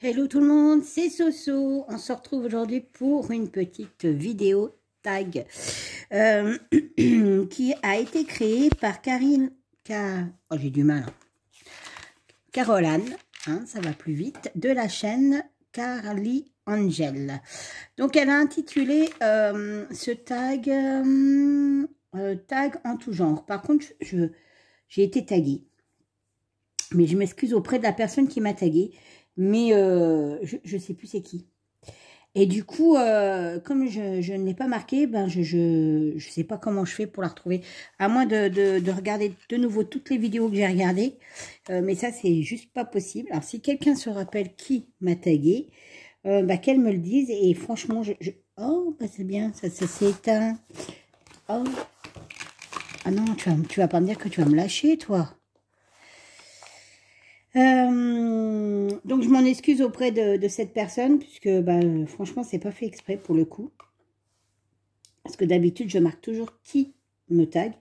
Hello tout le monde, c'est Soso. On se retrouve aujourd'hui pour une petite vidéo tag euh, qui a été créée par Karine... Oh, j'ai du mal. Hein. Caroline, hein, ça va plus vite, de la chaîne Carly Angel. Donc, elle a intitulé euh, ce tag euh, tag en tout genre. Par contre, je j'ai été taguée. Mais je m'excuse auprès de la personne qui m'a taguée mais euh, je ne sais plus c'est qui. Et du coup, euh, comme je, ne l'ai pas marqué, ben je ne sais pas comment je fais pour la retrouver. À moins de, regarder de nouveau toutes les vidéos que j'ai regardées. Euh, mais ça, c'est juste pas possible. Alors, si quelqu'un se rappelle qui m'a tagué, ben, qu'elle me le dise. Et franchement, je... Oh, ben, c'est bien, ça, ça s'est éteint. Oh. Ah non, tu vas, tu vas pas me dire que tu vas me lâcher, toi. Euh, donc je m'en excuse auprès de, cette personne puisque bah, franchement c'est pas fait exprès pour le coup. Parce que d'habitude je marque toujours qui me tag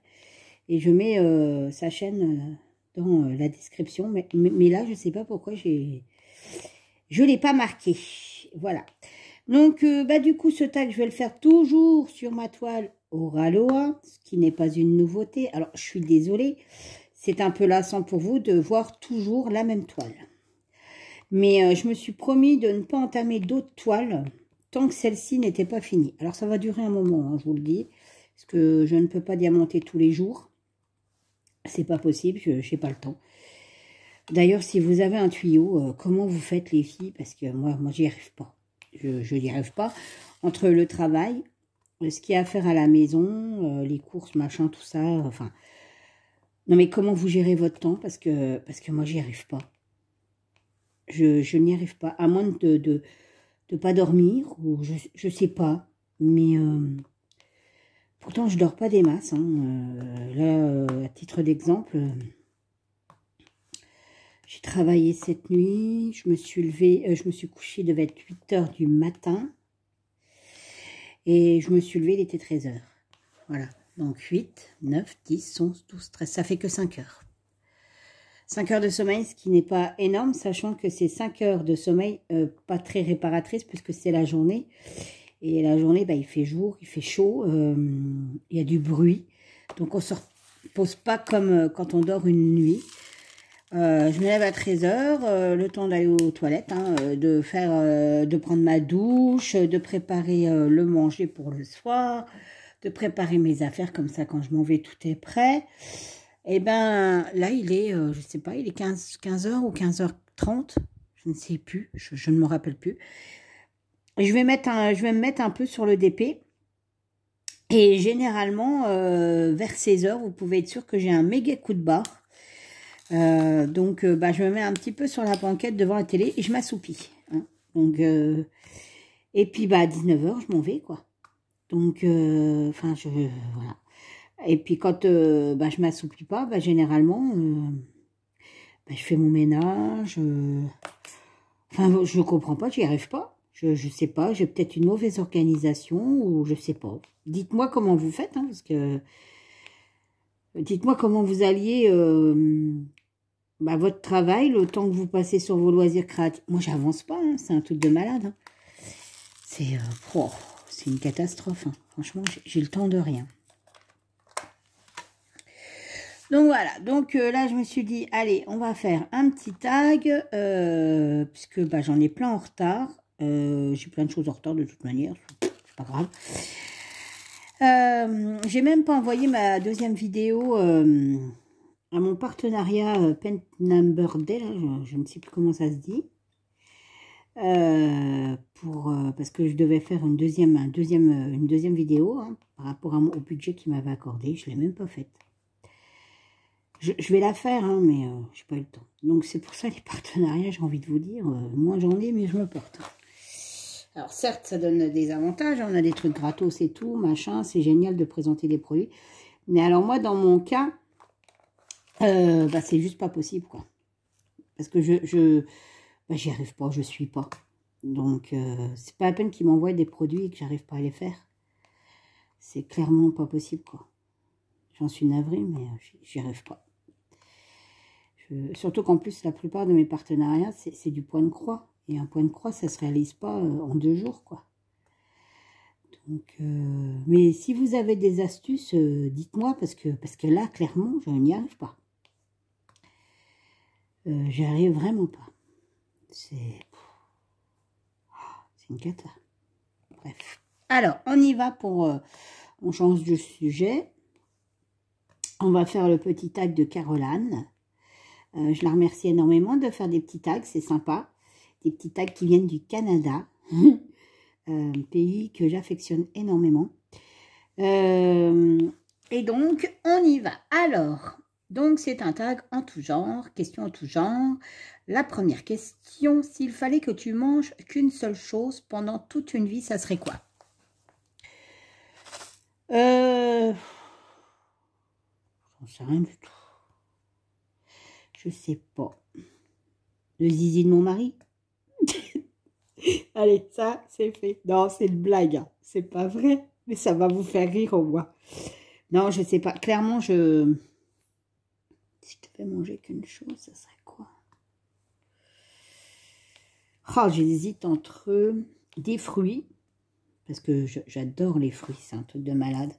et je mets euh, sa chaîne euh, dans la description. Mais, là je sais pas pourquoi j'ai je l'ai pas marqué. Voilà. Donc bah, du coup ce tag je vais le faire toujours sur ma toile Oraloa, ce qui n'est pas une nouveauté. Alors je suis désolée c'est un peu lassant pour vous de voir toujours la même toile. Mais euh, je me suis promis de ne pas entamer d'autres toiles tant que celle-ci n'était pas finie. Alors ça va durer un moment, hein, je vous le dis, parce que je ne peux pas diamanter tous les jours. C'est pas possible, je n'ai pas le temps. D'ailleurs, si vous avez un tuyau, euh, comment vous faites les filles Parce que moi, moi j'y arrive pas. Je n'y arrive pas. Entre le travail, ce qu'il y a à faire à la maison, euh, les courses, machin, tout ça, enfin, non, mais comment vous gérez votre temps parce que, parce que moi, j'y arrive pas. Je, n'y arrive pas. À moins de, de, pas dormir, ou je, ne sais pas. Mais euh, pourtant, je dors pas des masses. Hein. Euh, là, euh, à titre d'exemple, j'ai travaillé cette nuit. Je me suis levée, je me suis couchée, devait être 8 heures du matin. Et je me suis levée, il était 13 heures. Voilà. Donc 8, 9, 10, 11, 12, 13, ça fait que 5 heures. 5 heures de sommeil, ce qui n'est pas énorme, sachant que c'est 5 heures de sommeil euh, pas très réparatrice puisque c'est la journée. Et la journée, bah, il fait jour, il fait chaud, euh, il y a du bruit. Donc on ne se repose pas comme euh, quand on dort une nuit. je me lève à 13h, le temps d'aller aux toilettes, hein, de, faire, de prendre ma douche, de préparer le manger pour le soir, de préparer mes affaires comme ça quand je m'en vais, tout est prêt. Et eh ben là, il est, je euh, je sais pas, il est 15, 15h ou 15h30, je ne sais plus, je, ne me rappelle plus. Je vais, mettre un, je vais me mettre un peu sur le DP. Et généralement, euh, vers 16h, vous pouvez être sûr que j'ai un méga coup de barre. Euh, donc, bah, je me mets un petit peu sur la banquette devant la télé et je m'assoupis. Hein. Donc, et puis, bah, à 19h, je m'en vais, quoi. Donc, euh, enfin, je. Voilà. Et puis quand je euh, bah, je m'assouplis pas, bah, généralement, euh, bah, je fais mon ménage. enfin, je ne comprends pas, j'y arrive pas. Je ne sais pas, j'ai peut-être une mauvaise organisation ou je sais pas. Dites-moi comment vous faites, hein, parce que... Dites-moi comment vous alliez votre travail, le temps que vous passez sur vos loisirs créatifs. Moi, j'avance pas, hein, c'est un truc de malade. Hein. C'est... pro. Oh c'est une catastrophe. Hein. Franchement, j'ai le temps de rien. Donc voilà, donc euh, là je me suis dit, allez, on va faire un petit tag, euh, puisque bah, j'en ai plein en retard. Euh, j'ai plein de choses en retard de toute manière, c'est pas grave. j'ai même pas envoyé ma deuxième vidéo à mon partenariat Pen Number Day, je, ne sais plus comment ça se dit. Euh, pour, euh, parce que je devais faire une deuxième, un deuxième, euh, une deuxième vidéo hein, par rapport au budget qu'il m'avait accordé. Je ne l'ai même pas faite. Je, vais la faire, hein, mais j'ai je n'ai pas eu le temps. Donc c'est pour ça les partenariats, j'ai envie de vous dire, moins j'en ai, mais je me porte. Alors certes, ça donne des avantages, hein, on a des trucs gratos et tout, machin, c'est génial de présenter des produits. Mais alors moi, dans mon cas, bah, c'est juste pas possible, quoi. Parce que je j'y arrive pas, je suis pas. Donc, euh, c'est pas à peine qu'ils m'envoient des produits et que j'arrive pas à les faire. C'est clairement pas possible, quoi. J'en suis navrée, mais euh, j'y arrive pas. Surtout qu'en plus, la plupart de mes partenariats, c'est du point de croix. Et un point de croix, ça se réalise pas euh, en deux jours, quoi. Donc, mais si vous avez des astuces, dites-moi, parce que, parce que là, clairement, je n'y arrive pas. Euh, arrive vraiment pas. C'est une cata. Bref. Alors, on y va pour... Euh, on change de sujet. On va faire le petit tag de Caroline. Euh, je la remercie énormément de faire des petits tags, c'est sympa. Des petits tags qui viennent du Canada. un euh, pays que j'affectionne énormément. et donc, on y va. Alors, donc c'est un tag en tout genre, question en tout genre. La première question, s'il fallait que tu manges qu'une seule chose pendant toute une vie, ça serait quoi Euh... ne sais rien du tout. Je sais pas. Le zizi de mon mari Allez, ça, c'est fait. Non, c'est une blague. Hein. C'est pas vrai. Mais ça va vous faire rire au moins. Non, je sais pas. Clairement, je si je devais manger qu'une chose, ça serait quoi ah, j'hésite entre des fruits, parce que j'adore les fruits, c'est un truc de malade.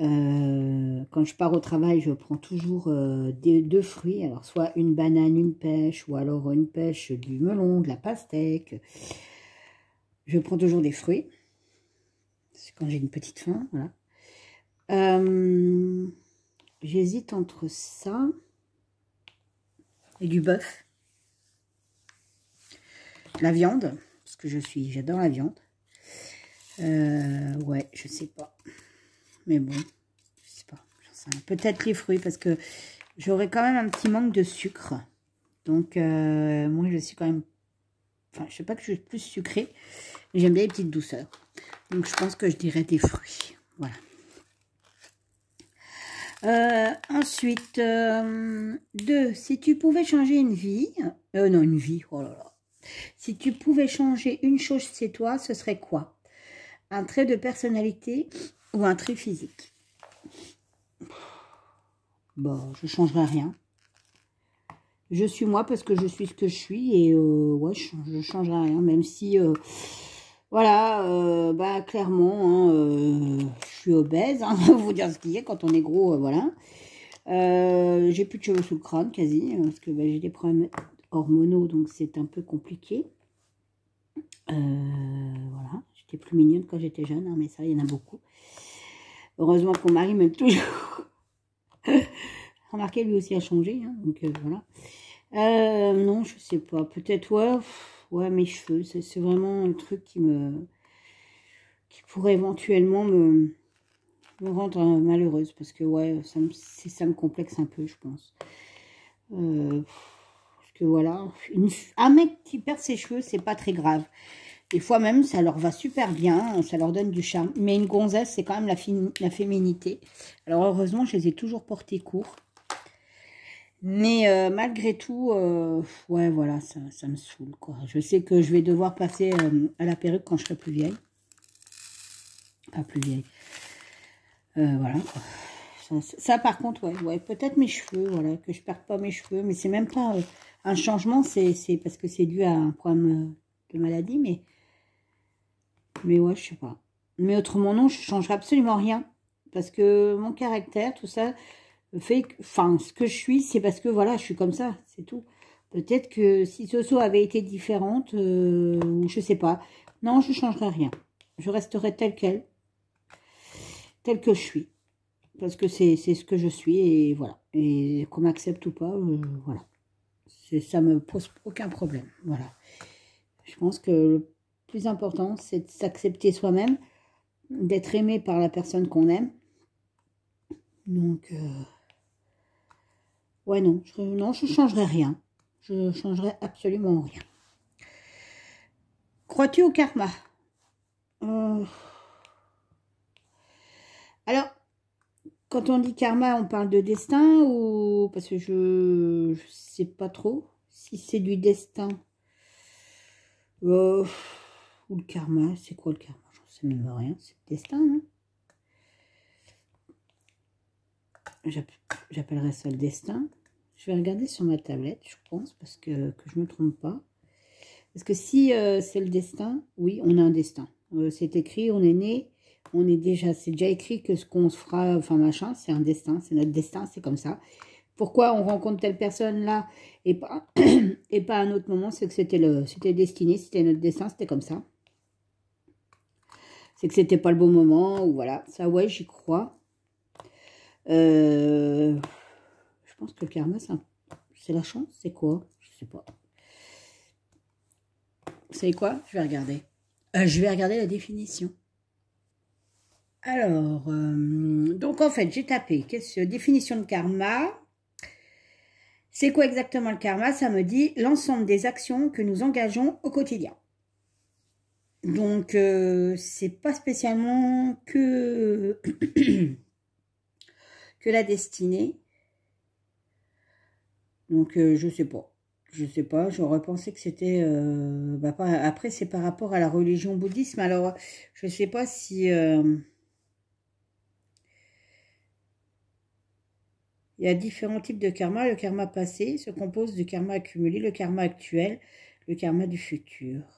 Euh, quand je pars au travail, je prends toujours euh, des, deux fruits, alors soit une banane, une pêche, ou alors une pêche du melon, de la pastèque. Je prends toujours des fruits, quand j'ai une petite faim, voilà. Euh, J'hésite entre ça et du bœuf. La viande, parce que je suis, j'adore la viande. Euh, ouais, je sais pas. Mais bon, je sais pas. Peut-être les fruits, parce que j'aurais quand même un petit manque de sucre. Donc, euh, moi, je suis quand même... Enfin, je sais pas que je suis plus sucrée. J'aime bien les petites douceurs. Donc, je pense que je dirais des fruits. Voilà. Euh, ensuite, 2. Euh, si tu pouvais changer une vie, euh, non, une vie, oh là là. Si tu pouvais changer une chose chez toi, ce serait quoi Un trait de personnalité ou un trait physique Bon, je changerai rien. Je suis moi parce que je suis ce que je suis et ouais, je, ne changerai rien, même si voilà, euh, bah clairement, hein, euh, je suis obèse, hein, vous dire ce qu'il y a quand on est gros, euh, voilà. j'ai plus de cheveux sous le crâne quasi, parce que bah, j'ai des problèmes hormonaux, donc c'est un peu compliqué. voilà, j'étais plus mignonne quand j'étais jeune, hein, mais ça, il y en a beaucoup. Heureusement que mon mari m'aime toujours. Remarquez, lui aussi a changé, donc voilà. non, je sais pas, peut-être, ouais ouais, mes cheveux. C'est vraiment un truc qui me qui pourrait éventuellement me, rendre euh, malheureuse parce que ouais, ça me, ça me complexe un peu, je pense. Euh, parce que voilà, une, un mec qui perd ses cheveux, c'est pas très grave. Des fois même, ça leur va super bien, ça leur donne du charme. Mais une gonzesse, c'est quand même la, la féminité. Alors heureusement, je les ai toujours portés courts. Mais euh, malgré tout, euh, ouais, voilà, ça, ça, me saoule, quoi. Je sais que je vais devoir passer euh, à la perruque quand je serai plus vieille. Pas plus vieille. voilà, Ça, par contre, ouais, ouais peut-être mes cheveux, voilà, que je perde pas mes cheveux. Mais c'est même pas un changement, c'est parce que c'est dû à un problème de maladie, mais... Mais ouais, je sais pas. Mais autrement, non, je changerai absolument rien. Parce que mon caractère, tout ça, fait que, enfin, ce que je suis, c'est parce que voilà, je suis comme ça, c'est tout. Peut-être que si ce saut avait été différente, euh, ou je sais pas. Non, je changerai rien. Je resterai telle quelle, telle que je suis. Parce que c'est ce que je suis et voilà. Et qu'on m'accepte ou pas, euh, voilà voilà. Ça me pose aucun problème, voilà. Je pense que le plus important, c'est de s'accepter soi-même, d'être aimé par la personne qu'on aime. Donc... Euh, Ouais, non, je, non, je changerai rien. Je changerai absolument rien. Crois-tu au karma euh. Alors, quand on dit karma, on parle de destin ou... Parce que je ne sais pas trop si c'est du destin. Euh, ou le karma, c'est quoi le karma Je ne sais même rien, c'est le destin, non hein. J'appellerais ça le destin. Je vais regarder sur ma tablette, je pense, parce que, je me trompe pas. Parce que si euh, c'est le destin, oui, on a un destin. Euh, c'est écrit, on est né, on est déjà, c'est déjà écrit que ce qu'on se fera, enfin machin, c'est un destin, c'est notre destin, c'est comme ça. Pourquoi on rencontre telle personne là et pas, et pas à un autre moment, c'est que c'était le, c'était destiné, c'était notre destin, c'était comme ça. C'est que c'était pas le bon moment, ou voilà. Ça, ouais, j'y crois. Euh... Je pense que le karma, c'est la chance. C'est quoi Je sais pas. C'est quoi Je vais regarder. Euh, je vais regarder la définition. Alors, euh, donc en fait, j'ai tapé -ce, définition de karma. C'est quoi exactement le karma Ça me dit l'ensemble des actions que nous engageons au quotidien. Donc, euh, c'est pas spécialement que, que la destinée. Donc, euh, je sais pas. Je sais pas, j'aurais pensé que c'était... Euh, bah, après, c'est par rapport à la religion bouddhisme. Alors, je sais pas si... Euh, il y a différents types de karma. Le karma passé se compose du karma accumulé, le karma actuel, le karma du futur.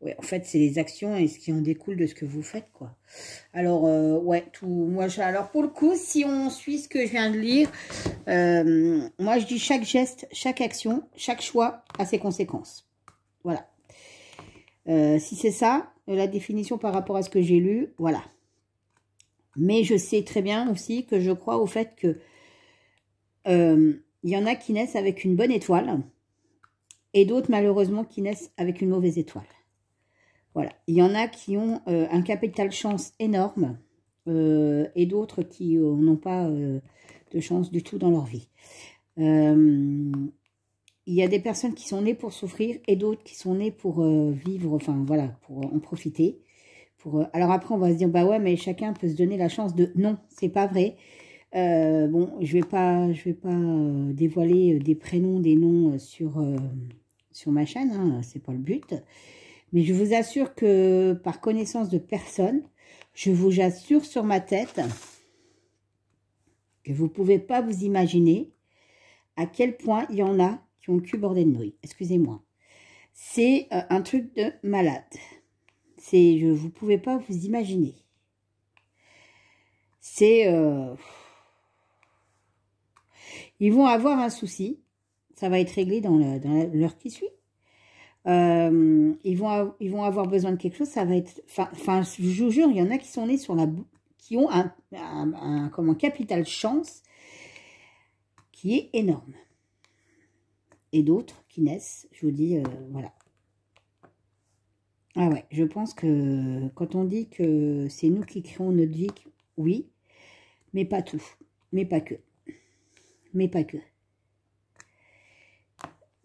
Ouais, en fait, c'est les actions et ce qui en découle de ce que vous faites, quoi. Alors, euh, ouais, tout. Moi, alors pour le coup, si on suit ce que je viens de lire, euh, moi, je dis chaque geste, chaque action, chaque choix a ses conséquences. Voilà. Euh, si c'est ça, la définition par rapport à ce que j'ai lu, voilà. Mais je sais très bien aussi que je crois au fait que il y en a qui naissent avec une bonne étoile et d'autres malheureusement qui naissent avec une mauvaise étoile. Voilà. Il y en a qui ont euh, un capital chance énorme euh, et d'autres qui euh, n'ont pas de chance du tout dans leur vie. il y a des personnes qui sont nées pour souffrir et d'autres qui sont nées pour vivre, enfin voilà, pour en profiter. alors après, on va se dire, bah ouais, mais chacun peut se donner la chance de... Non, c'est pas vrai. bon, je vais pas, je vais pas dévoiler des prénoms, des noms sur, sur ma chaîne, Ce hein, c'est pas le but. Mais je vous assure que par connaissance de personne, je vous assure sur ma tête que vous ne pouvez pas vous imaginer à quel point il y en a qui ont le cul bordé de bruit. Excusez-moi. C'est euh, un truc de malade. C'est, je, vous ne pouvez pas vous imaginer. C'est... Euh, ils vont avoir un souci. Ça va être réglé dans l'heure qui suit. Euh, ils, vont ils vont avoir besoin de quelque chose, ça va être... Enfin, je vous jure, il y en a qui sont nés sur la... qui ont un, capital chance qui est énorme. Et d'autres qui naissent, je vous dis, euh, voilà. Ah ouais, je pense que quand on dit que c'est nous qui créons notre vie, oui, mais pas tout, mais pas que, mais pas que,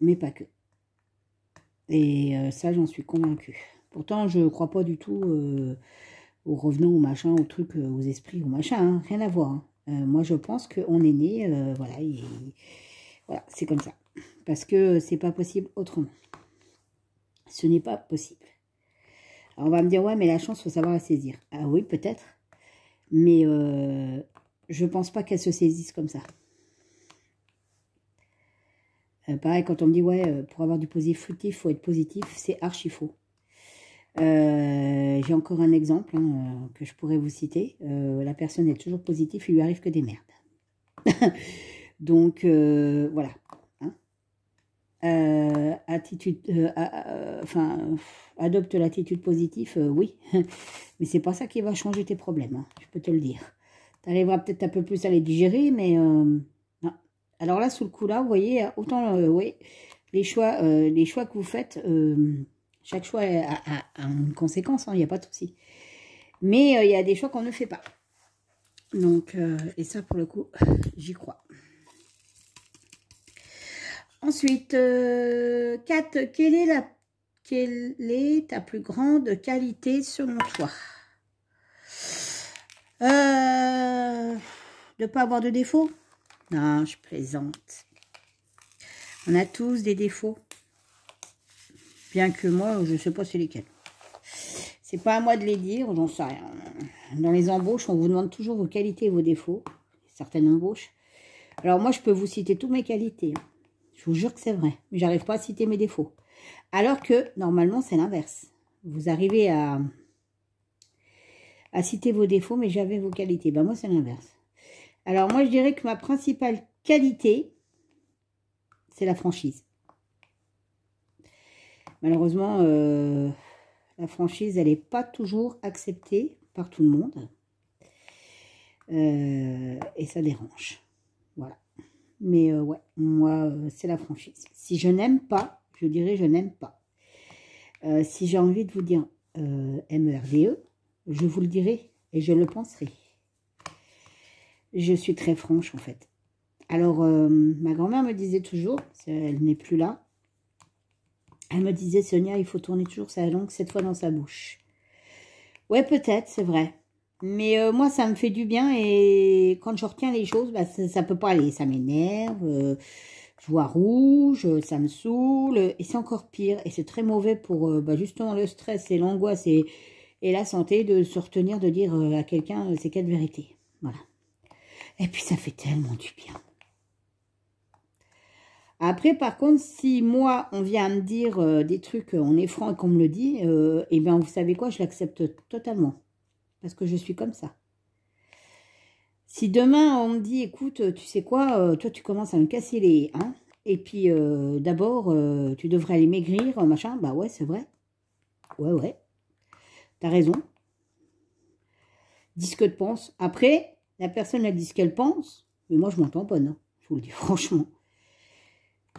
mais pas que. Et euh, ça, j'en suis convaincue. Pourtant, je ne crois pas du tout euh, au aux revenants, aux machins, aux trucs, euh, aux esprits, aux machins. Hein. Rien à voir. Hein. moi, je pense qu'on est né, voilà, et, voilà, c'est comme ça. Parce que c'est pas possible autrement. Ce n'est pas possible. Alors, on va me dire, ouais, mais la chance, faut savoir la saisir. Ah oui, peut-être. Mais je pense pas qu'elle se saisisse comme ça. Euh, pareil, quand on me dit, ouais, euh, pour avoir du positif il faut être positif, c'est archi faux. Euh, j'ai encore un exemple hein, que je pourrais vous citer. la personne est toujours positive, il lui arrive que des merdes. Donc, voilà. Hein. attitude, enfin, adopte l'attitude positive, oui, mais c'est pas ça qui va changer tes problèmes, hein, je peux te le dire. Tu arriveras peut-être un peu plus à les digérer, mais alors là, sous le coup là, vous voyez, euh, autant euh, oui, les, choix, euh, les choix que vous faites, chaque choix a, une conséquence, hein, il n'y a pas de souci. Mais il y a des choix qu'on ne fait pas. Donc, et ça pour le coup, j'y crois. Ensuite, Kat, quelle est, la, quelle est ta plus grande qualité selon toi De ne pas avoir de défaut non, je plaisante. On a tous des défauts. Bien que moi, je ne sais pas c'est lesquels. C'est pas à moi de les dire, j'en sais rien. Dans les embauches, on vous demande toujours vos qualités et vos défauts. Certaines embauches. Alors moi, je peux vous citer toutes mes qualités. Hein. Je vous jure que c'est vrai. Mais j'arrive pas à citer mes défauts. Alors que, normalement, c'est l'inverse. Vous arrivez à, à citer vos défauts, mais j'avais vos qualités. Ben moi, c'est l'inverse. Alors moi, je dirais que ma principale qualité, c'est la franchise. Malheureusement, euh, la franchise, elle n'est pas toujours acceptée par tout le monde. Euh, et ça dérange. Voilà. Mais euh, ouais, moi, c'est la franchise. Si je n'aime pas, je dirais je n'aime pas. si j'ai envie de vous dire MERDE, e, je vous le dirai et je le penserai je suis très franche en fait. Alors, euh, ma grand-mère me disait toujours, elle n'est plus là, elle me disait, Sonia, il faut tourner toujours sa langue, cette fois dans sa bouche. Ouais, peut-être, c'est vrai. Mais euh, moi, ça me fait du bien et quand je retiens les choses, bah, ça ne peut pas aller. Ça m'énerve, euh, je vois rouge, ça me saoule et c'est encore pire. Et c'est très mauvais pour bah, justement le stress et l'angoisse et, la santé de se retenir de dire à quelqu'un ces quatre vérités. Voilà. Et puis, ça fait tellement du bien. Après, par contre, si moi, on vient me dire euh, des trucs, euh, on est franc et qu'on me le dit, euh, eh bien, vous savez quoi, je l'accepte totalement. Parce que je suis comme ça. Si demain, on me dit, écoute, tu sais quoi, toi, tu commences à me casser les... Hein, et puis, d'abord, tu devrais aller maigrir, machin. Bah ouais, c'est vrai. Ouais, ouais. T'as raison. Dis ce que tu penses. Après, la personne, elle dit ce qu'elle pense, mais moi, je m'entends bonne. je vous le dis franchement.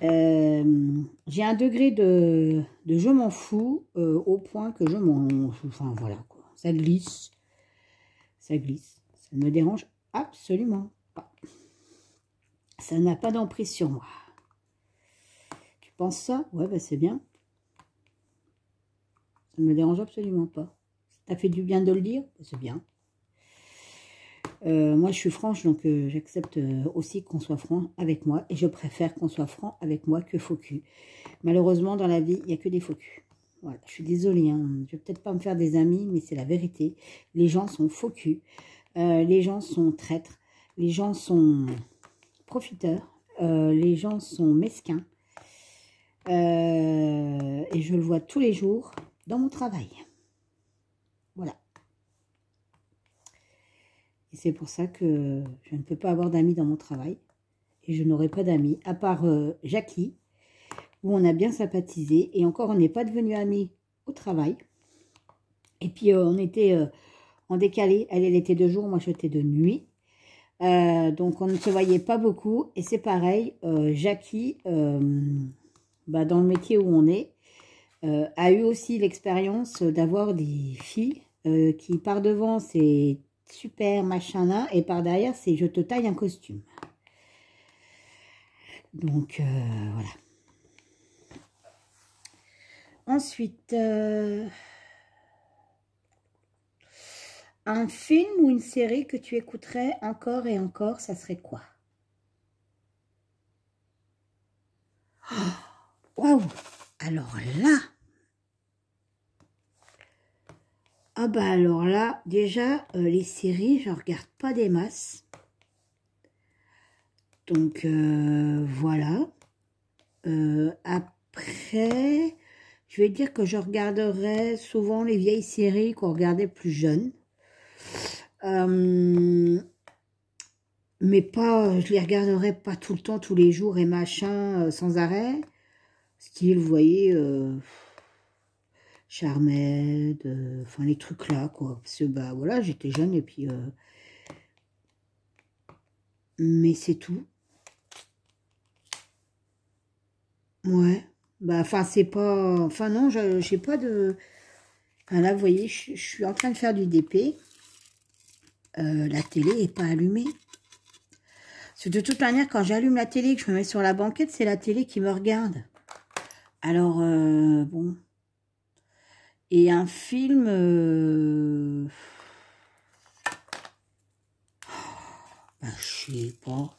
Euh, j'ai un degré de, je m'en fous euh, au point que je m'en... Enfin, voilà, quoi. Ça glisse. Ça glisse. Ça ne me dérange absolument pas. Ça n'a pas d'emprise sur moi. Tu penses ça Ouais, ben c'est bien. Ça ne me dérange absolument pas. Ça fait du bien de le dire bah, C'est bien. Euh, moi, je suis franche, donc euh, j'accepte euh, aussi qu'on soit franc avec moi. Et je préfère qu'on soit franc avec moi que faux cul. Malheureusement, dans la vie, il n'y a que des faux cul Voilà, je suis désolée, je hein. je vais peut-être pas me faire des amis, mais c'est la vérité. Les gens sont faux cul les gens sont traîtres, les gens sont profiteurs, les gens sont mesquins. et je le vois tous les jours dans mon travail. Voilà c'est pour ça que je ne peux pas avoir d'amis dans mon travail. Et je n'aurai pas d'amis, à part euh, Jackie, où on a bien sympathisé. Et encore, on n'est pas devenu amis au travail. Et puis, euh, on était euh, en décalé. Elle, elle était de jour, moi, j'étais de nuit. donc, on ne se voyait pas beaucoup. Et c'est pareil, Jackie, bah, dans le métier où on est, a eu aussi l'expérience d'avoir des filles qui, par devant, c'est super machin là, et par derrière, c'est je te taille un costume. Donc, euh, voilà. Ensuite, euh, un film ou une série que tu écouterais encore et encore, ça serait quoi oh, Waouh Alors là Ah bah alors là, déjà, euh, les séries, je regarde pas des masses. Donc, euh, voilà. Euh, après, je vais dire que je regarderai souvent les vieilles séries qu'on regardait plus jeunes. mais pas, je les regarderai pas tout le temps, tous les jours et machin, sans arrêt. Ce qui, vous voyez Charmed, euh, enfin les trucs là, quoi. Parce que, bah voilà, j'étais jeune et puis... Euh, mais c'est tout. Ouais. Bah, enfin, c'est pas... Enfin, non, j'ai pas de... Enfin, là, vous voyez, je, suis en train de faire du DP. Euh, la télé est pas allumée. C'est de toute manière, quand j'allume la télé que je me mets sur la banquette, c'est la télé qui me regarde. Alors, bon... Et un film... Euh, ah, je sais pas.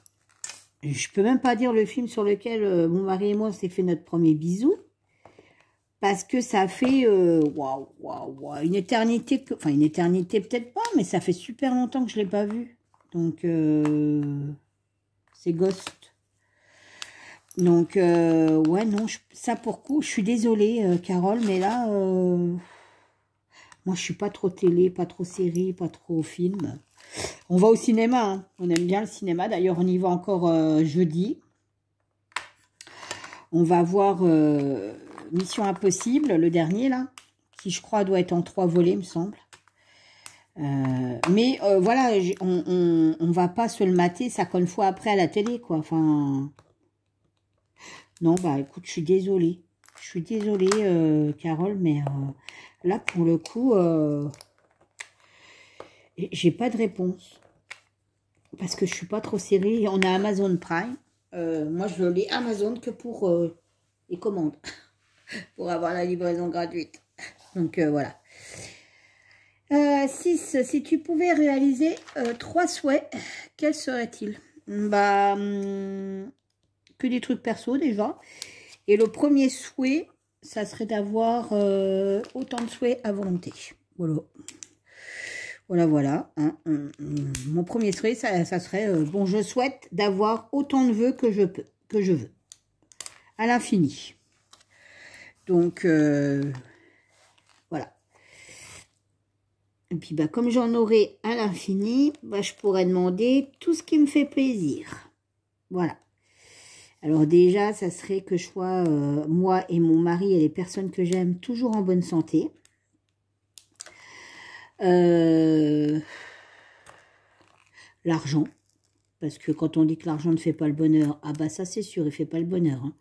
Je peux même pas dire le film sur lequel euh, mon mari et moi s'est fait notre premier bisou. Parce que ça fait euh, waouh, waouh, une éternité, enfin une éternité peut-être pas, mais ça fait super longtemps que je l'ai pas vu. Donc c'est gosse. Donc, euh, ouais, non, ça pour coup, je suis désolée, euh, Carole, mais là, euh, moi, je suis pas trop télé, pas trop série, pas trop film. On va au cinéma, hein. on aime bien le cinéma. D'ailleurs, on y va encore jeudi. On va voir Mission Impossible, le dernier, là, qui, je crois, doit être en trois volets, me semble. mais voilà, on, on, va pas se le mater ça 50 fois après à la télé, quoi. Enfin... Non, bah écoute, je suis désolée. Je suis désolée, euh, Carole, mais euh, là, pour le coup, euh, j'ai pas de réponse. Parce que je suis pas trop serrée. On a Amazon Prime. moi, je l'ai Amazon que pour les commandes. pour avoir la livraison gratuite. Donc, voilà. 6. si tu pouvais réaliser trois souhaits, quels seraient-ils Bah... Hum, que des trucs perso déjà. Et le premier souhait, ça serait d'avoir euh, autant de souhaits à volonté. Voilà. Voilà, voilà. Hein, hum, hum. Mon premier souhait, ça, ça serait, euh, bon, je souhaite d'avoir autant de vœux que je peux, que je veux. À l'infini. Donc, euh, voilà. Et puis, bah, comme j'en aurai à l'infini, bah, je pourrais demander tout ce qui me fait plaisir. Voilà. Alors déjà, ça serait que je sois, euh, moi et mon mari et les personnes que j'aime, toujours en bonne santé. Euh, l'argent, parce que quand on dit que l'argent ne fait pas le bonheur, ah bah ça c'est sûr, il fait pas le bonheur. Hein.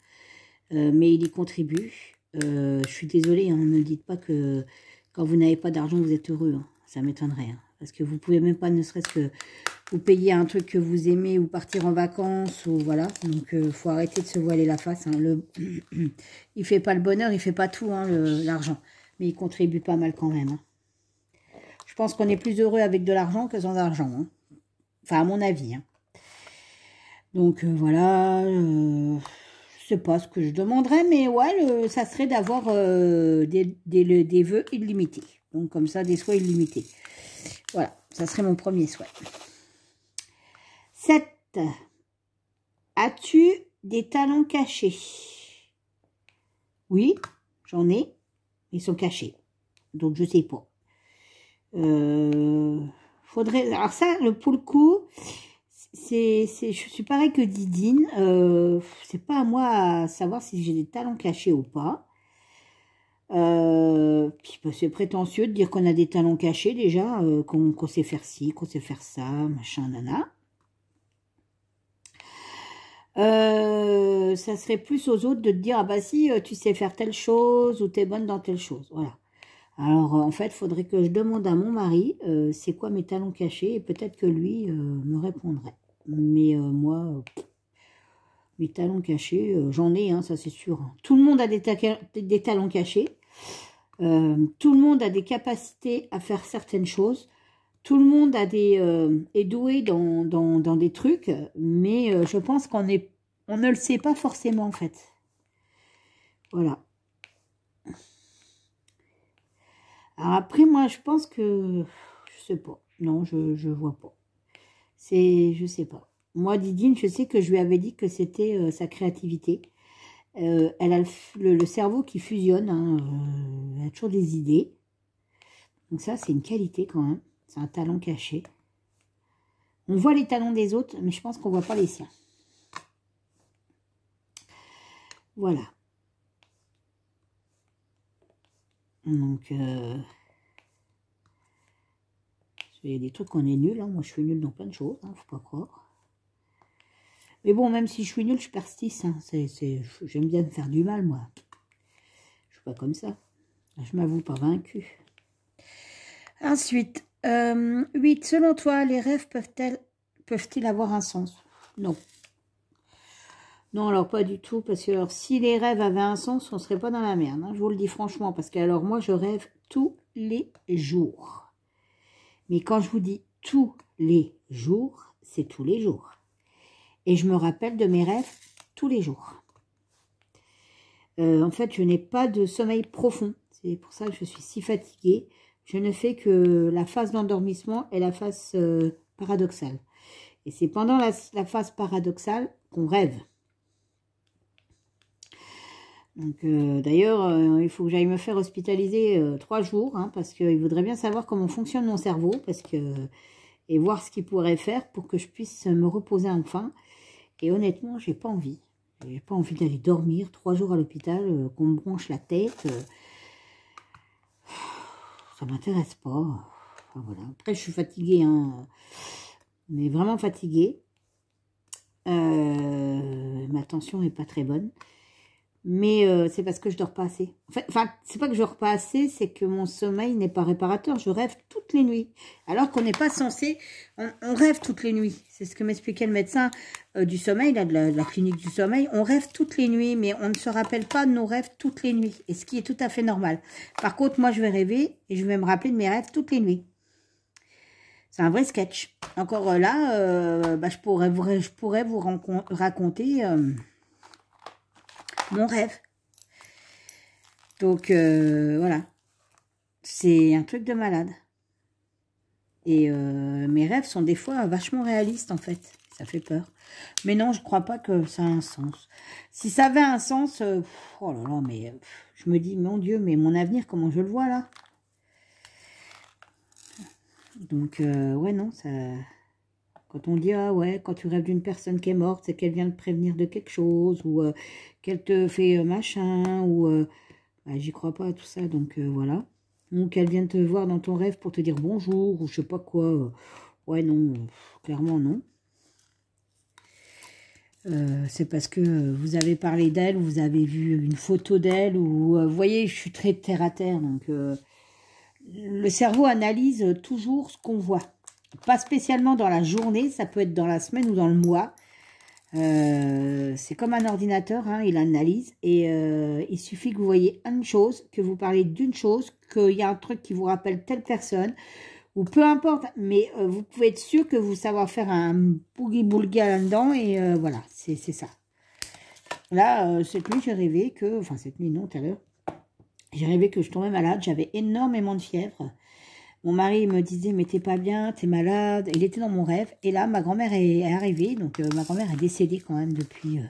Euh, mais il y contribue. je suis désolée, on hein, me ne dites pas que quand vous n'avez pas d'argent, vous êtes heureux. Hein. Ça m'étonnerait, parce que vous pouvez même pas, ne serait-ce que ou payer un truc que vous aimez, ou partir en vacances, ou voilà. Donc, il euh, faut arrêter de se voiler la face. Hein. Le... il fait pas le bonheur, il fait pas tout, hein, l'argent. Mais il contribue pas mal quand même. Hein. Je pense qu'on est plus heureux avec de l'argent que sans argent. Enfin, à mon avis. Donc, euh, voilà. c'est euh, pas ce que je demanderais, mais ouais, ça serait d'avoir des, des, des vœux illimités. Donc, comme ça, des souhaits illimités. Voilà, ça serait mon premier souhait. 7. As-tu des talents cachés Oui, j'en ai. Ils sont cachés. Donc, je sais pas. Euh, faudrait... Alors ça, le, pour le coup, c'est, je suis pareil que Didine. Euh, c'est pas à moi à savoir si j'ai des talents cachés ou pas. Euh, bah, c'est prétentieux de dire qu'on a des talents cachés déjà, euh, qu'on, sait faire ci, qu'on sait faire ça, machin, nana. Euh, ça serait plus aux autres de te dire, ah bah si, euh, tu sais faire telle chose ou tu es bonne dans telle chose. Voilà. Alors, euh, en fait, il faudrait que je demande à mon mari, c'est quoi mes talons cachés Et peut-être que lui me répondrait. Mais moi, mes talons cachés, j'en ai, un, hein, ça c'est sûr. Hein. Tout le monde a des talons cachés. tout le monde a des capacités à faire certaines choses tout le monde a des, euh, est doué dans, des trucs, mais euh, je pense qu'on est, on ne le sait pas forcément en fait. Voilà. Alors après, moi, je pense que... Je sais pas. Non, je, ne vois pas. C'est... Je sais pas. Moi, Didine, je sais que je lui avais dit que c'était euh, sa créativité. elle a le, cerveau qui fusionne. Hein, elle a toujours des idées. Donc ça, c'est une qualité quand même. C'est un talon caché. On voit les talons des autres, mais je pense qu'on ne voit pas les siens. Voilà. Donc, euh, il y a des trucs qu'on est nul. Hein. Moi, je suis nul dans plein de choses, hein, faut pas croire. Mais bon, même si je suis nul, je persiste. Hein. J'aime bien me faire du mal, moi. Je ne suis pas comme ça. Je m'avoue pas vaincue. Ensuite, 8. Euh, selon toi, les rêves peuvent-ils peuvent avoir un sens Non. Non, alors pas du tout, parce que si les rêves avaient un sens, on ne serait pas dans la merde. Hein. je vous le dis franchement, parce que alors moi, je rêve tous les jours. Mais quand je vous dis tous les jours, c'est tous les jours. Et je me rappelle de mes rêves tous les jours. Euh, en fait, je n'ai pas de sommeil profond. C'est pour ça que je suis si fatiguée je ne fais que la phase d'endormissement et la phase euh, paradoxale. Et c'est pendant la, phase paradoxale qu'on rêve. Donc euh, d'ailleurs, euh, il faut que j'aille me faire hospitaliser trois jours, hein, parce qu'il voudrait bien savoir comment fonctionne mon cerveau, parce que et voir ce qu'il pourrait faire pour que je puisse me reposer enfin. Et honnêtement, j'ai pas envie. J'ai pas envie d'aller dormir trois jours à l'hôpital, qu'on me branche la tête ça m'intéresse pas. voilà. Après, je suis fatiguée, hein. mais vraiment fatigué euh, ma tension n'est pas très bonne mais euh, c'est parce que je dors pas assez. Enfin, c'est pas que je dors pas assez, c'est que mon sommeil n'est pas réparateur. Je rêve toutes les nuits, alors qu'on n'est pas censé. On, rêve toutes les nuits. C'est ce que m'expliquait le médecin euh, du sommeil, là, de la, clinique du sommeil. On rêve toutes les nuits, mais on ne se rappelle pas de nos rêves toutes les nuits, et ce qui est tout à fait normal. Par contre, moi, je vais rêver et je vais me rappeler de mes rêves toutes les nuits. C'est un vrai sketch. Encore euh, là, je pourrais, bah, je pourrais vous raconter mon rêve. Donc, euh, voilà. C'est un truc de malade. Et euh, mes rêves sont des fois vachement réalistes, en fait. Ça fait peur. Mais non, je crois pas que ça a un sens. Si ça avait un sens, euh, oh là là, mais je me dis, mon Dieu, mais mon avenir, comment je le vois, là Donc, ouais, non, ça... Quand on dit, ah ouais, quand tu rêves d'une personne qui est morte, c'est qu'elle vient de prévenir de quelque chose, ou qu'elle te fait euh, machin, ou euh, j'y crois pas, à tout ça, donc euh, voilà. Ou qu'elle vient te voir dans ton rêve pour te dire bonjour, ou je sais pas quoi. Ouais, non, clairement non. c'est parce que vous avez parlé d'elle ou vous avez vu une photo d'elle ou vous voyez, je suis très terre à terre. Donc, le cerveau analyse toujours ce qu'on voit. Pas spécialement dans la journée, ça peut être dans la semaine ou dans le mois, euh, c'est comme un ordinateur, hein, il analyse et euh, il suffit que vous voyez une chose, que vous parlez d'une chose, qu'il y a un truc qui vous rappelle telle personne, ou peu importe, mais euh, vous pouvez être sûr que vous savez faire un boogie-boulga là-dedans et voilà, c'est ça. Là, cette nuit, j'ai rêvé que, enfin cette nuit non, tout à l'heure, j'ai rêvé que je tombais malade, j'avais énormément de fièvre. Mon mari me disait, mais t'es pas bien, t'es malade. Il était dans mon rêve. Et là, ma grand-mère est arrivée. Donc, euh, ma grand-mère est décédée quand même depuis euh,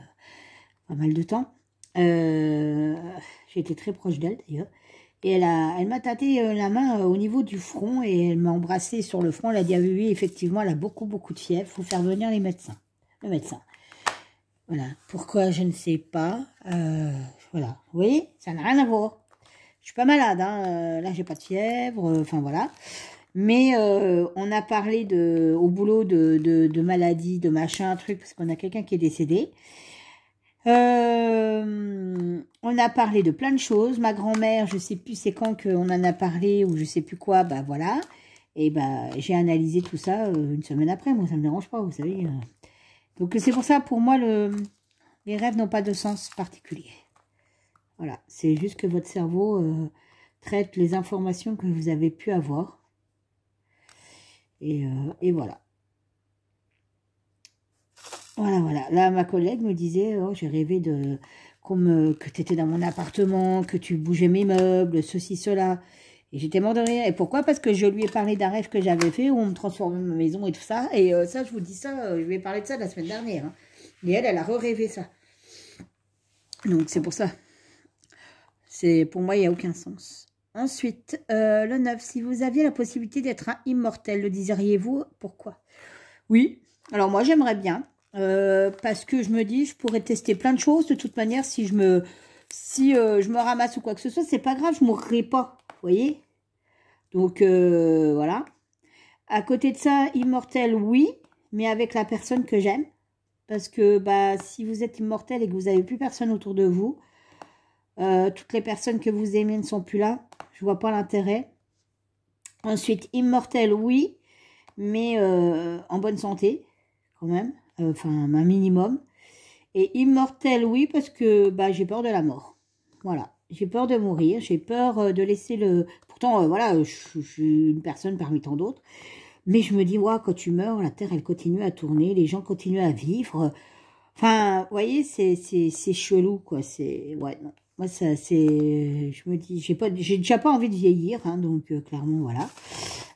pas mal de temps. Euh, J'ai été très proche d'elle, d'ailleurs. Et elle m'a elle tâté euh, la main au niveau du front et elle m'a embrassée sur le front. Elle a dit, ah oui, effectivement, elle a beaucoup, beaucoup de fièvre. faut faire venir les médecins. Le médecin. Voilà. Pourquoi, je ne sais pas. voilà. Vous voyez, ça n'a rien à voir. Je suis pas malade, hein. euh, là j'ai pas de fièvre, euh, enfin voilà. Mais euh, on a parlé de, au boulot de, de, de maladie, de machin, truc, parce qu'on a quelqu'un qui est décédé. on a parlé de plein de choses. Ma grand-mère, je sais plus c'est quand qu'on en a parlé ou je sais plus quoi, bah voilà. Et ben j'ai analysé tout ça une semaine après, moi ça me dérange pas, vous savez. Donc c'est pour ça, pour moi, le, les rêves n'ont pas de sens particulier. Voilà, c'est juste que votre cerveau euh, traite les informations que vous avez pu avoir. Euh, et, voilà. Voilà, voilà. Là, ma collègue me disait, oh, j'ai rêvé de que tu étais dans mon appartement, que tu bougeais mes meubles, ceci, cela. Et j'étais mort de rire. Et pourquoi Parce que je lui ai parlé d'un rêve que j'avais fait où on me transformait ma maison et tout ça. Et euh, ça, je vous dis ça, je lui ai parlé de ça la semaine dernière. Hein. Et elle, elle a re-rêvé ça. Donc, c'est pour ça. Pour moi, il n'y a aucun sens. Ensuite, euh, le 9, si vous aviez la possibilité d'être un immortel, le diseriez vous Pourquoi Oui, alors moi j'aimerais bien, euh, parce que je me dis, je pourrais tester plein de choses. De toute manière, si je me, si, euh, je me ramasse ou quoi que ce soit, c'est pas grave, je mourrai pas, vous voyez Donc, voilà. À côté de ça, immortel, oui, mais avec la personne que j'aime. Parce que bah, si vous êtes immortel et que vous n'avez plus personne autour de vous, euh, toutes les personnes que vous aimez ne sont plus là. Je vois pas l'intérêt. Ensuite, immortel, oui, mais euh, en bonne santé, quand même. Euh, enfin, un minimum. Et immortel, oui, parce que bah, j'ai peur de la mort. Voilà. J'ai peur de mourir. J'ai peur de laisser le... Pourtant, voilà, je, suis une personne parmi tant d'autres. Mais je me dis, ouais, quand tu meurs, la Terre, elle continue à tourner, les gens continuent à vivre. Enfin, vous voyez, c'est chelou, quoi. C'est... Ouais, non moi ça c'est je me dis j'ai pas j'ai déjà pas envie de vieillir hein, donc euh, clairement voilà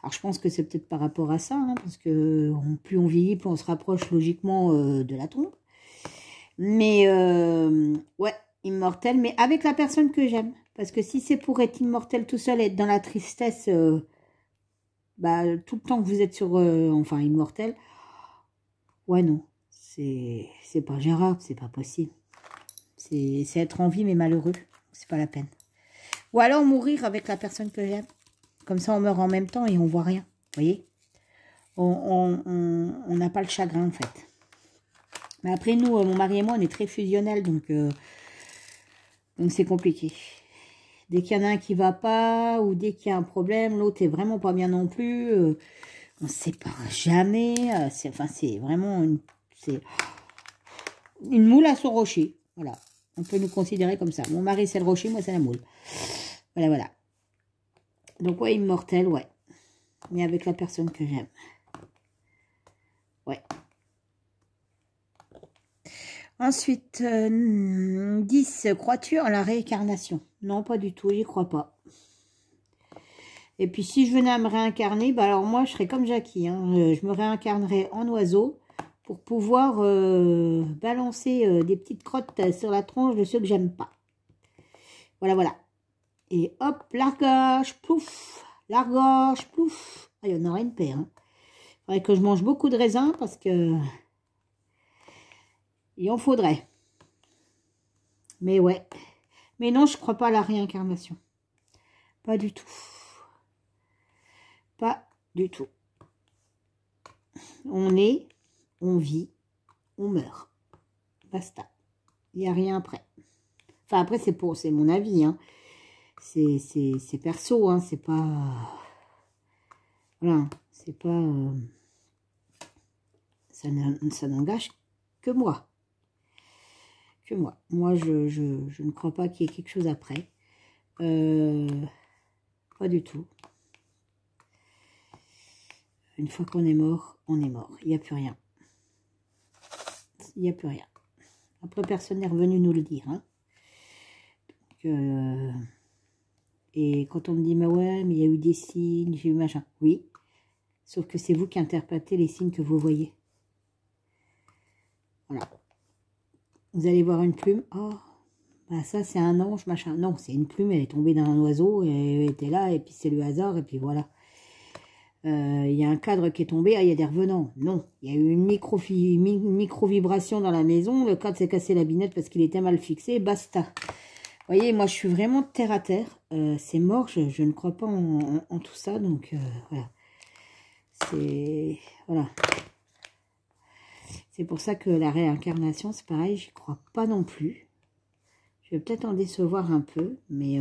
alors je pense que c'est peut-être par rapport à ça hein, parce que on, plus on vieillit plus on se rapproche logiquement euh, de la tombe mais euh, ouais immortel mais avec la personne que j'aime parce que si c'est pour être immortel tout seul être dans la tristesse bah tout le temps que vous êtes sur enfin immortel ouais non c'est c'est pas Gérard. c'est pas possible c'est être en vie, mais malheureux. C'est pas la peine. Ou alors mourir avec la personne que j'aime. Comme ça, on meurt en même temps et on voit rien. Vous voyez On n'a pas le chagrin, en fait. Mais après, nous, euh, mon mari et moi, on est très fusionnels, donc euh, donc c'est compliqué. Dès qu'il y en a un qui ne va pas, ou dès qu'il y a un problème, l'autre est vraiment pas bien non plus. Euh, on ne sépare jamais. c'est enfin, c'est vraiment une, une moule à son rocher. Voilà. On peut nous considérer comme ça. Mon mari, c'est le rocher, moi, c'est la moule. Voilà, voilà. Donc, ouais, immortel, ouais. Mais avec la personne que j'aime. Ouais. Ensuite, 10. Euh, Crois-tu en la réincarnation Non, pas du tout, j'y crois pas. Et puis, si je venais à me réincarner, bah, alors moi, je serais comme Jackie. Hein. Euh, je, me réincarnerais en oiseau pour pouvoir euh, balancer euh, des petites crottes euh, sur la tronche de ceux que j'aime pas. Voilà, voilà. Et hop, largage, pouf largage, pouf Ah, il y en aura une paire. Il hein. Faudrait que je mange beaucoup de raisins parce que... Il en faudrait. Mais ouais. Mais non, je crois pas à la réincarnation. Pas du tout. Pas du tout. On est on vit, on meurt. Basta. Il n'y a rien après. Enfin, après, c'est pour, c'est mon avis. Hein. C'est perso, hein. c'est pas... Voilà, c'est pas... Euh, ça n'engage que moi. Que moi. Moi, je, je, je ne crois pas qu'il y ait quelque chose après. Euh, pas du tout. Une fois qu'on est mort, on est mort. Il n'y a plus rien il n'y a plus rien. Après, personne n'est revenu nous le dire. Hein. Euh, et quand on me dit, mais ouais, mais il y a eu des signes, j'ai eu machin. Oui, sauf que c'est vous qui interprétez les signes que vous voyez. Voilà. Vous allez voir une plume. Oh, bah, ça, c'est un ange, machin. Non, c'est une plume, elle est tombée dans un oiseau, et elle était là, et puis c'est le hasard, et puis voilà. Euh, il y a un cadre qui est tombé, ah, il y a des revenants. Non, il y a eu une micro-vibration dans la maison, le cadre s'est cassé la binette parce qu'il était mal fixé, basta. Vous voyez, moi, je suis vraiment terre à terre. Euh, c'est mort, je, ne crois pas en, tout ça. Donc, euh, voilà. C'est... Voilà. C'est pour ça que la réincarnation, c'est pareil, j'y crois pas non plus. Je vais peut-être en décevoir un peu, mais...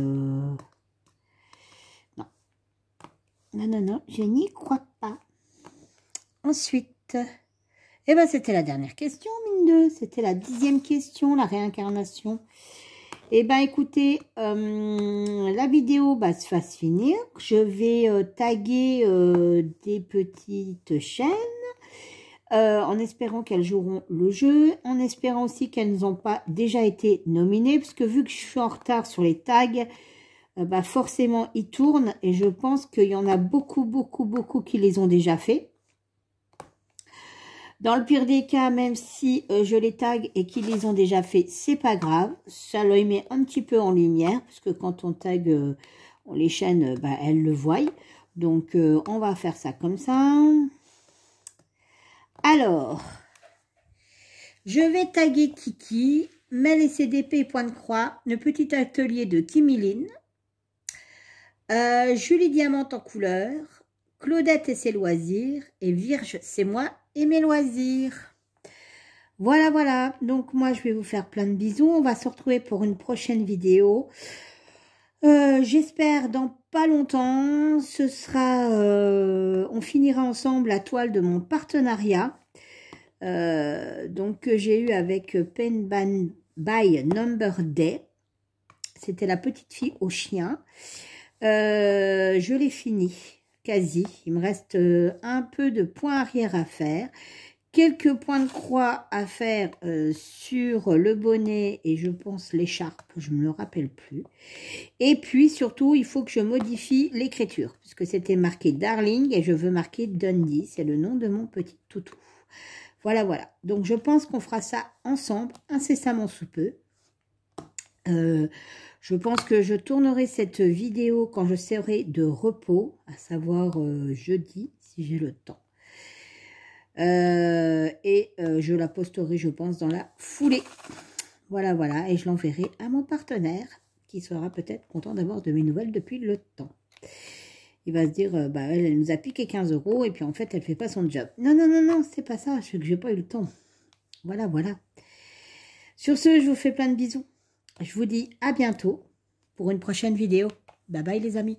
Non, non, non, je n'y crois pas. Ensuite, eh ben, c'était la dernière question, mine de. C'était la dixième question, la réincarnation. Eh ben, écoutez, euh, la vidéo bah, se fasse finir. Je vais euh, taguer euh, des petites chaînes. en espérant qu'elles joueront le jeu, en espérant aussi qu'elles n'ont pas déjà été nominées, parce que vu que je suis en retard sur les tags, euh, bah forcément, ils tournent et je pense qu'il y en a beaucoup, beaucoup, beaucoup qui les ont déjà fait. Dans le pire des cas, même si euh, je les tague et qu'ils les ont déjà fait, c'est pas grave. Ça les met un petit peu en lumière, parce que quand on tag euh, on les chaînes, bah, elles le voient. Donc, on va faire ça comme ça. Alors, je vais taguer Kiki, CDP et CDP, point de croix, le petit atelier de Timiline. Euh, Julie Diamante en couleur, Claudette et ses loisirs, et Virge, c'est moi et mes loisirs. Voilà, voilà. Donc, moi, je vais vous faire plein de bisous. On va se retrouver pour une prochaine vidéo. Euh, j'espère dans pas longtemps, ce sera, euh, on finira ensemble la toile de mon partenariat donc que j'ai eu avec Pen Ban by Number Day. C'était la petite fille au chien. Euh, je l'ai fini, quasi. Il me reste euh, un peu de points arrière à faire. Quelques points de croix à faire euh, sur le bonnet et je pense l'écharpe, je ne me le rappelle plus. Et puis surtout, il faut que je modifie l'écriture, puisque c'était marqué Darling et je veux marquer Dundee, c'est le nom de mon petit toutou. Voilà, voilà. Donc je pense qu'on fera ça ensemble, incessamment sous peu. Euh, je pense que je tournerai cette vidéo quand je serai de repos, à savoir euh, jeudi, si j'ai le temps. Euh, et euh, je la posterai, je pense, dans la foulée. Voilà, voilà. Et je l'enverrai à mon partenaire, qui sera peut-être content d'avoir de mes nouvelles depuis le temps. Il va se dire, bah, elle, nous a piqué 15 euros, et puis en fait, elle fait pas son job. Non, non, non, non, c'est pas ça. C'est que j'ai pas eu le temps. Voilà, voilà. Sur ce, je vous fais plein de bisous. Je vous dis à bientôt pour une prochaine vidéo. Bye bye les amis.